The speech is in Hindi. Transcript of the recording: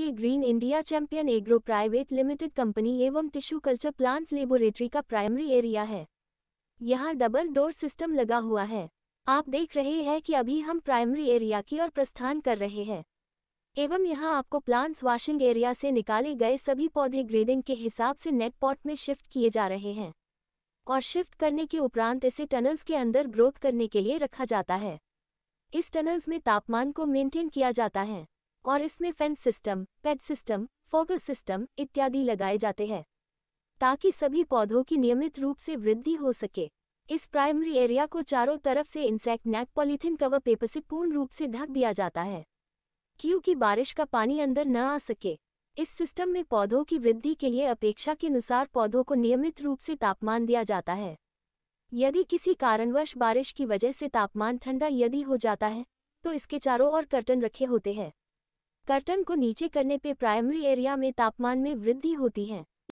ये green India champion agro private limited company एवं टिश्यू कल्चर प्लांट्स लेबोरेटरी का प्राइमरी एरिया है यहाँ डबल डोर सिस्टम लगा हुआ है आप देख रहे हैं कि अभी हम प्राइमरी एरिया की ओर प्रस्थान कर रहे हैं एवं यहाँ आपको प्लांट्स वाशिंग एरिया से निकाले गए सभी पौधे ग्रेडिंग के हिसाब से नेट पॉट में शिफ्ट किए जा रहे हैं और शिफ्ट करने के उपरांत इसे टनल्स के अंदर ग्रोथ करने के लिए रखा जाता है इस टनल्स में तापमान को मेंटेन किया जाता है और इसमें fence system pad system fogger system इत्यादि लगाए जाते हैं ताकि सभी पौधों की नियमित रूप से वृद्धि हो सके इस प्राइमरी एरिया को चारों तरफ से insect net polythene cover paper से पूर्ण रूप से ढक दिया जाता है क्योंकि बारिश का पानी अंदर न आ सके इस सिस्टम में पौधों की वृद्धि के लिए अपेक्षा के अनुसार पौधों को नियमित रूप से तापमान दिया जाता है यदि किसी कारणवश बारिश की वजह से तापमान ठंडा यदि हो जाता है तो इसके चारों ओर कर्टन रखे होते हैं कर्टन को नीचे करने पे प्राइमरी एरिया में तापमान में वृद्धि होती है